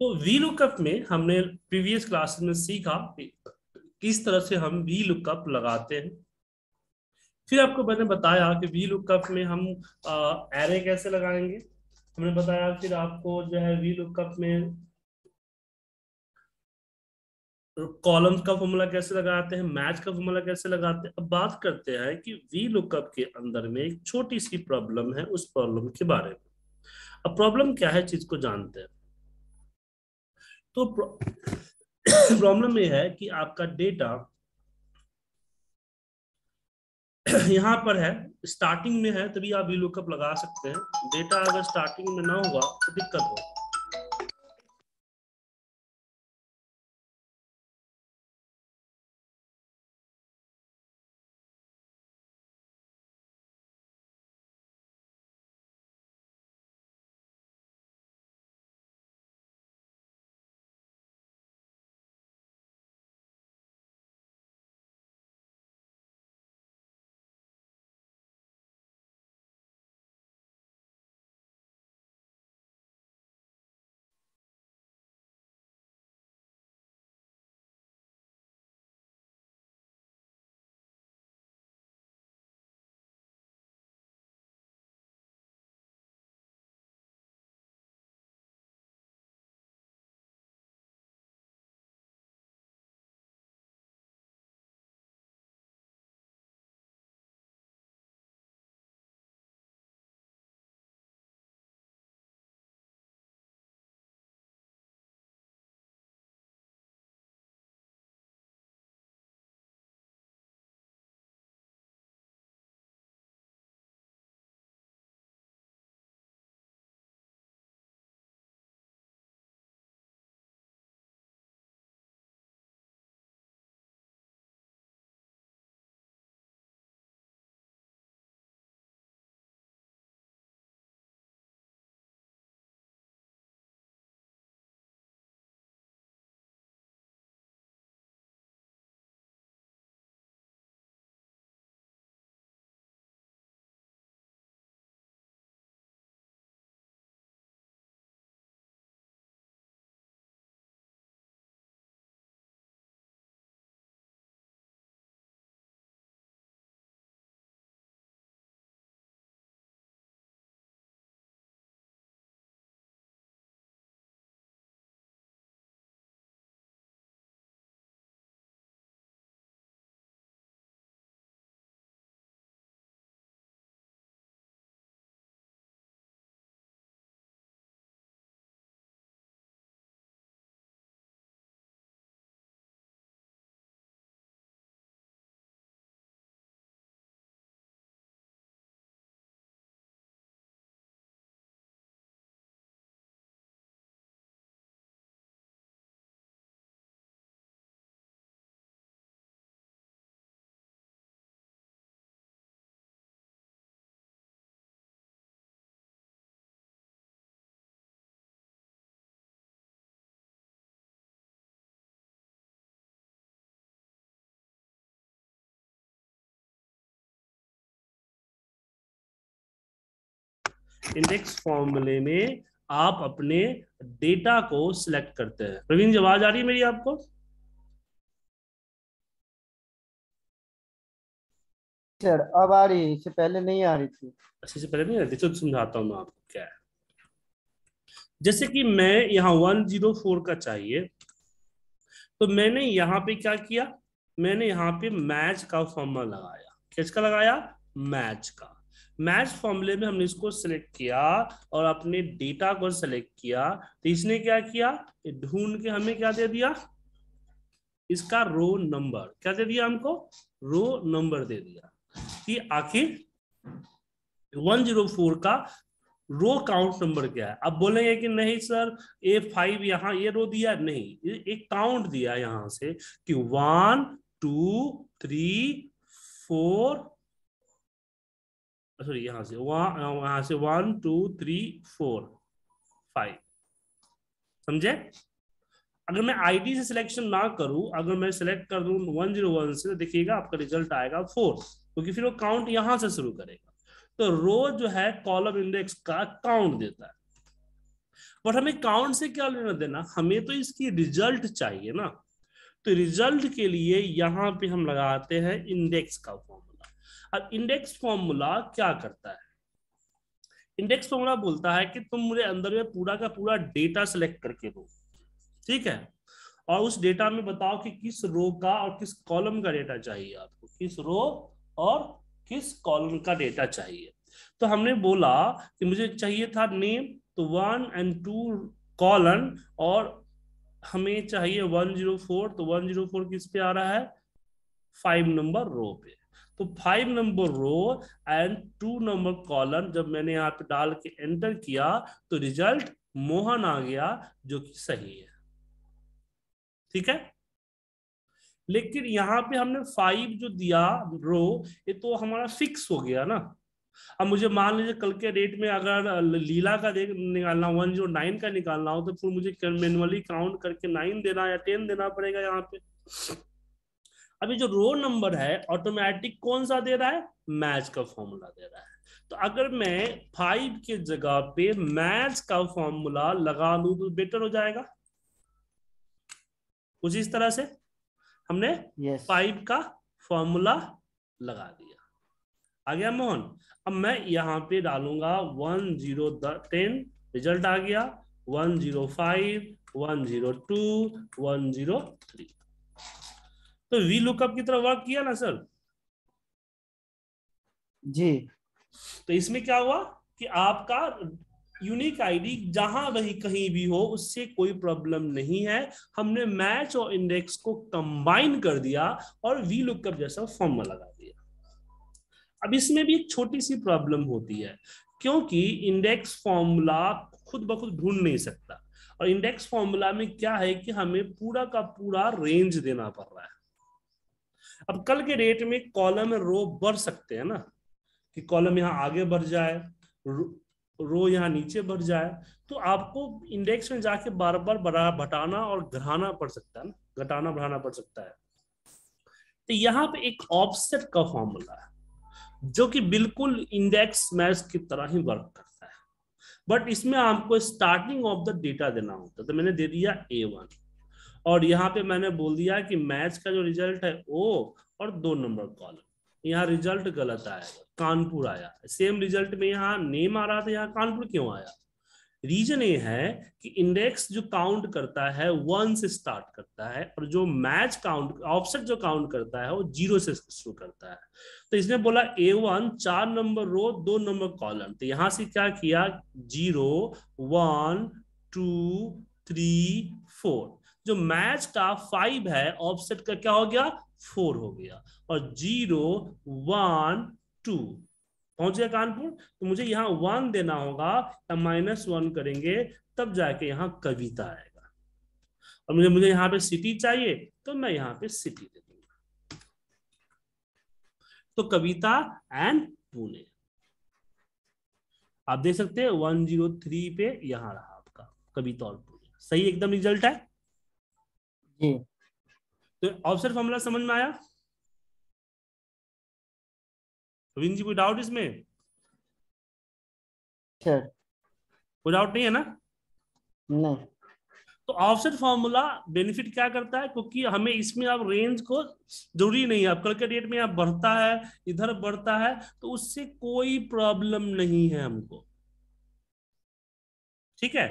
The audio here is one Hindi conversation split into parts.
तो वी लुकअप में हमने प्रीवियस क्लास में सीखा किस तरह से हम वी लुकअप लगाते हैं फिर आपको मैंने बताया कि वी लुकअप में हम एरे कैसे लगाएंगे हमने बताया फिर आपको जो है वी लुकअप में कॉलम्स का फॉर्मूला कैसे लगाते हैं मैच का फॉर्मूला कैसे लगाते हैं अब बात करते हैं कि वी लुकअप के अंदर में एक छोटी सी प्रॉब्लम है उस प्रॉब्लम के बारे में अब प्रॉब्लम क्या है चीज को जानते हैं तो प्रॉब्लम ये है कि आपका डेटा यहां पर है स्टार्टिंग में है तभी आप वी लुकअप लगा सकते हैं डेटा अगर स्टार्टिंग में ना होगा तो दिक्कत होगा इंडेक्स फॉर्मूले में आप अपने डेटा को सिलेक्ट करते हैं प्रवीण जी आवाज आ रही है मेरी आपको सर अब आ रही है इससे पहले नहीं आ रही थी अच्छा इससे पहले नहीं आ रही थी समझाता हूँ मैं आपको क्या है जैसे कि मैं यहाँ वन जीरो फोर का चाहिए तो मैंने यहाँ पे क्या किया मैंने यहाँ पे मैच का फॉर्मूला लगाया किसका लगाया मैच का मैच फॉर्मूले में हमने इसको सिलेक्ट किया और अपने डेटा को सिलेक्ट किया तो इसने क्या किया ढूंढ के हमें क्या दे दिया इसका रो नंबर क्या दे दिया हमको रो नंबर दे दिया कि आखिर 104 का रो काउंट नंबर क्या है अब बोलेंगे कि नहीं सर ए फाइव यहाँ ये रो दिया नहीं एक काउंट दिया यहां से कि one two three four sorry यहां से वहां से one two three four five समझे अगर मैं आईडी से सिलेक्शन ना करूं अगर मैं सिलेक्ट कर दू वन जीरो वन से तो देखिएगा आपका रिजल्ट आएगा फोर क्योंकि तो फिर वो काउंट यहां से शुरू करेगा तो रो जो है कॉलम इंडेक्स का काउंट देता है बट हमें काउंट से क्या लेना देना हमें तो इसकी रिजल्ट चाहिए ना तो रिजल्ट के लिए यहां पे हम लगाते हैं इंडेक्स का फॉर्म अब इंडेक्स फॉर्मूला क्या करता है इंडेक्स फॉर्मूला बोलता है कि तुम मुझे अंदर में पूरा का पूरा डेटा सेलेक्ट करके दो ठीक है और उस डेटा में बताओ कि किस रो का और किस कॉलम का डेटा चाहिए आपको किस रो और किस कॉलम का डेटा चाहिए तो हमने बोला कि मुझे चाहिए था नेम तो वन एंड टू कॉलन और हमें चाहिए वन जीरो फोर तो वन जीरो फोर किस पे आ रहा है फाइव नंबर रो पे तो five number row and two number column जब मैंने यहाँ पे डाल के एंटर किया तो रिजल्ट मोहन आ गया जो कि सही है ठीक है लेकिन यहाँ पे हमने फाइव जो दिया रो ये तो हमारा फिक्स हो गया ना अब मुझे मान लीजिए कल के डेट में अगर लीला का देख निकालना वन जीरो नाइन का निकालना हो तो फिर मुझे मैनुअली काउंट करके नाइन देना या टेन देना पड़ेगा यहाँ पे अभी जो रो नंबर है ऑटोमेटिक कौन सा दे रहा है मैच का फॉर्मूला दे रहा है तो अगर मैं फाइव के जगह पे मैच का फॉर्मूला लगा लू तो बेटर हो जाएगा कुछ इस तरह से हमने yes. फाइव का फॉर्मूला लगा दिया आ गया मोहन अब मैं यहां पे डालूंगा वन जीरो टेन रिजल्ट आ गया one zero five one zero two one zero three तो वी लुकअप की तरह वर्क किया ना सर जी तो इसमें क्या हुआ कि आपका यूनिक आईडी जहां वही कहीं भी हो उससे कोई प्रॉब्लम नहीं है हमने मैच और इंडेक्स को कंबाइन कर दिया और वी लुकअप जैसा फॉर्म लगा दिया अब इसमें भी एक छोटी सी प्रॉब्लम होती है क्योंकि इंडेक्स फॉर्मूला खुद ब खुद ढूंढ नहीं सकता और इंडेक्स फॉर्मूला में क्या है कि हमें पूरा का पूरा रेंज देना पड़ रहा है अब कल के डेट में कॉलम रो बढ़ सकते हैं ना कि कॉलम यहाँ आगे बढ़ जाए रो यहाँ नीचे बढ़ जाए तो आपको इंडेक्स में जाके बार बार बढ़ा घटाना और घटाना पड़ सकता है ना घटाना बढ़ाना पड़ सकता है तो यहाँ पे एक ऑफसेट का फॉर्मूला है जो कि बिल्कुल इंडेक्स मैच की तरह ही वर्क करता है बट इसमें आपको स्टार्टिंग ऑफ द डेटा देना होता है तो मैंने दे दिया ए वन और यहाँ पे मैंने बोल दिया कि मैच का जो रिजल्ट है ओ और दो नंबर कॉलम यहाँ रिजल्ट गलत आया कानपुर आया सेम रिजल्ट में यहाँ नेम आ रहा था यहाँ कानपुर क्यों आया रीजन ये है कि इंडेक्स जो काउंट करता है वन से स्टार्ट करता है और जो मैच काउंट ऑफसेट जो काउंट करता है वो जीरो से शुरू करता है तो इसने बोला ए वन चार नंबर रो दो नंबर कॉलम तो यहां से क्या किया zero one two three four जो मैच का फाइव है ऑफसेट का क्या हो गया फोर हो गया और जीरो वन टू पहुंच गया कानपुर तो मुझे यहाँ वन देना होगा या माइनस वन करेंगे तब जाके यहाँ कविता आएगा और मुझे मुझे यहाँ पे सिटी चाहिए तो मैं यहाँ पे सिटी दे दूंगा तो कविता एंड पुणे आप देख सकते हैं वन जीरो थ्री पे यहाँ रहा आपका कविता और पुणे सही एकदम रिजल्ट है जी तो ऑफसेट फॉर्मूला समझ में आया रविंद जी कोई डाउट इसमें कोई डाउट नहीं है ना नहीं तो ऑफसेट फॉर्मूला बेनिफिट क्या करता है क्योंकि हमें इसमें आप रेंज को जरूरी नहीं है आप कल के डेट में आप बढ़ता है इधर बढ़ता है तो उससे कोई प्रॉब्लम नहीं है हमको ठीक है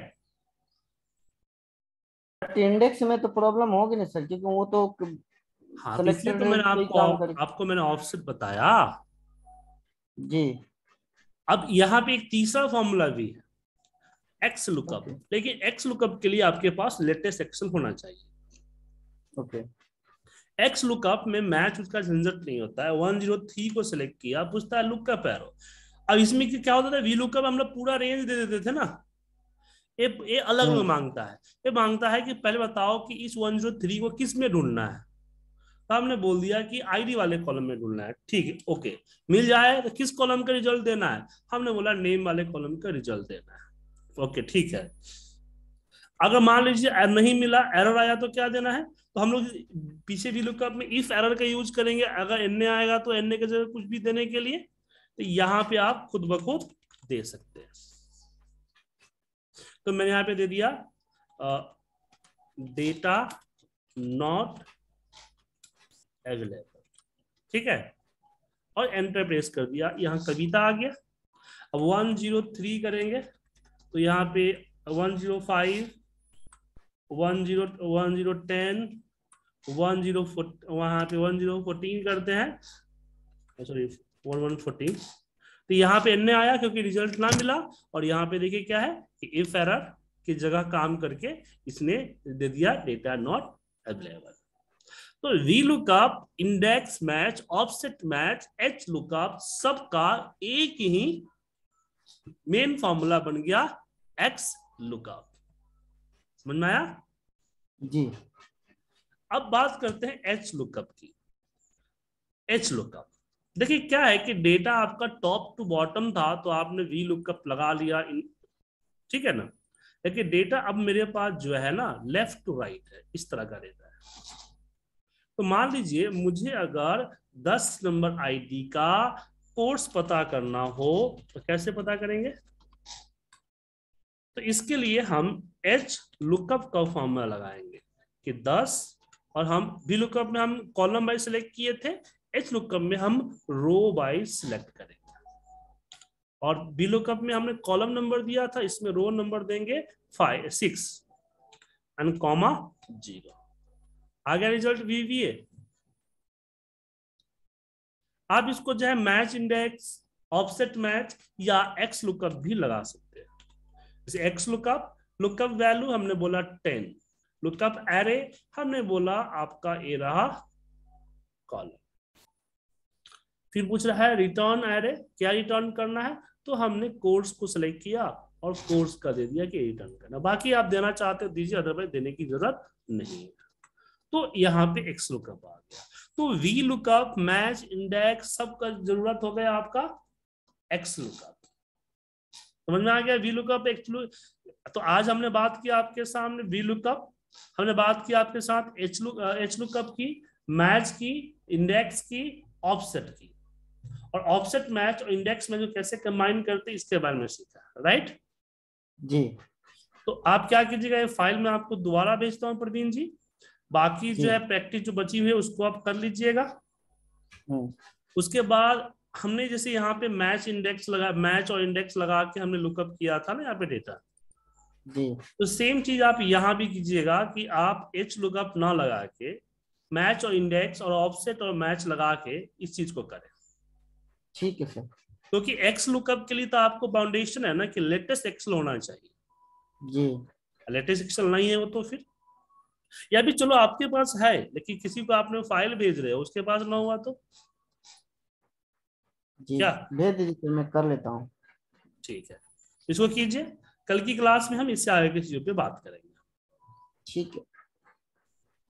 बट इंडेक्स में तो प्रॉब्लम होगी ना सर क्योंकि वो तो हाँ, तो, तो मैंने आपको आपको मैंने ऑफसेट बताया जी अब यहाँ पे एक तीसरा फॉर्मूला भी है एक्स लुकअप okay. लेकिन एक्स लुकअप के लिए आपके पास लेटेस्ट एक्शन होना चाहिए ओके एक्स लुकअप में मैच उसका झंझट नहीं होता है थ्री को सिलेक्ट किया पूछता है लुकअप एरो अब इसमें क्या होता था वी लुकअप हम लोग पूरा रेंज दे देते थे ना ये ये अलग में हम्म। मांगता है ये मांगता है कि पहले बताओ कि इस वन जीरो थ्री को किस में ढूंढना है तो हमने बोल दिया कि आईडी वाले कॉलम में ढूंढना है ठीक है ओके मिल जाए तो किस कॉलम का रिजल्ट देना है हमने बोला नेम वाले कॉलम का रिजल्ट देना है ओके ठीक है अगर मान लीजिए नहीं मिला एरर आया तो क्या देना है तो हम लोग पीछे भी लुकअप में इस एरर का यूज करेंगे अगर एन आएगा तो एन के जगह कुछ भी देने के लिए तो यहाँ पे आप खुद ब खुद दे सकते हैं तो मैंने यहाँ पे दे दिया डेटा नॉट एवेलेबल ठीक है और एंटर प्रेस कर दिया यहां कविता आ गया अब वन जीरो थ्री करेंगे तो यहाँ पे one zero five one zero one zero ten one zero four वहाँ पे वन जीरो फोर्टीन करते हैं सॉरी वन वन फोर्टीन तो यहाँ पे एन आया क्योंकि रिजल्ट ना मिला और यहाँ पे देखिए क्या है कि इफ एरर की जगह काम करके इसने दे दिया डेटा नॉट अवेलेबल तो री lookup index match offset match H lookup सबका एक ही मेन फॉर्मूला बन गया एक्स लुकअप समझ में आया जी अब बात करते हैं एच लुकअप की एच लुकअप देखिए क्या है कि डेटा आपका टॉप टू बॉटम था तो आपने वी लुकअप लगा लिया ठीक है ना लेकिन डेटा अब मेरे पास जो है ना लेफ्ट टू राइट है इस तरह का डेटा है तो मान लीजिए मुझे अगर 10 नंबर आईडी का कोर्स पता करना हो तो कैसे पता करेंगे तो इसके लिए हम एच लुकअप का फॉर्मूला लगाएंगे कि 10 और हम वी लुकअप में हम कॉलम वाइज सेलेक्ट किए थे एच लुकअप में हम रो वाइज सिलेक्ट करेंगे और बी लुकअप में हमने कॉलम नंबर दिया था इसमें रो नंबर देंगे five six and comma zero आ गया रिजल्ट वीवीए आप इसको जो है मैच इंडेक्स ऑफसेट मैच या एक्स लुकअप भी लगा सकते हैं जैसे एक्स लुकअप लुकअप वैल्यू हमने बोला टेन लुकअप एरे हमने बोला आपका ए रहा कॉलम फिर पूछ रहा है रिटर्न एरे क्या रिटर्न करना है तो हमने कोर्स को सिलेक्ट किया और कोर्स का दे दिया कि रिटर्न करना बाकी आप देना चाहते हो दीजिए अदरवाइज देने की जरूरत नहीं है तो यहाँ पे एक्स लुकअप आ गया तो वी लुकअप मैच इंडेक्स सब का जरूरत हो गया आपका एक्स लुकअप समझ में आ गया वी लुकअप एक्स तो आज हमने बात की आपके सामने वी लुकअप हमने बात की आपके साथ एच लुक एच लुकअप की मैच की इंडेक्स की ऑफसेट की और ऑफसेट मैच और इंडेक्स मैच कैसे कंबाइन करते हैं इसके बारे में सीखा राइट जी तो आप क्या कीजिएगा ये फाइल में आपको दोबारा भेजता हूँ प्रवीण जी बाकी जी. जो है प्रैक्टिस जो बची हुई है उसको आप कर लीजिएगा हम्म। उसके बाद हमने जैसे यहाँ पे मैच इंडेक्स लगा मैच और इंडेक्स लगा के हमने लुकअप किया था ना यहाँ पे डेटा तो सेम चीज आप यहाँ भी कीजिएगा कि आप एच लुकअप ना लगा के मैच और इंडेक्स और ऑफसेट और मैच लगा के इस चीज को करें ठीक है फिर क्योंकि तो एक्स लुकअप के लिए तो आपको फाउंडेशन है ना कि लेटेस्ट एक्सल होना चाहिए जी लेटेस्ट एक्सल नहीं है वो तो फिर या भी चलो आपके पास है लेकिन किसी को आपने फाइल भेज रहे हो उसके पास ना हुआ तो जी क्या भेज दीजिए मैं कर लेता हूँ ठीक है इसको कीजिए कल की क्लास में हम इससे आगे की चीजों पे बात करेंगे ठीक है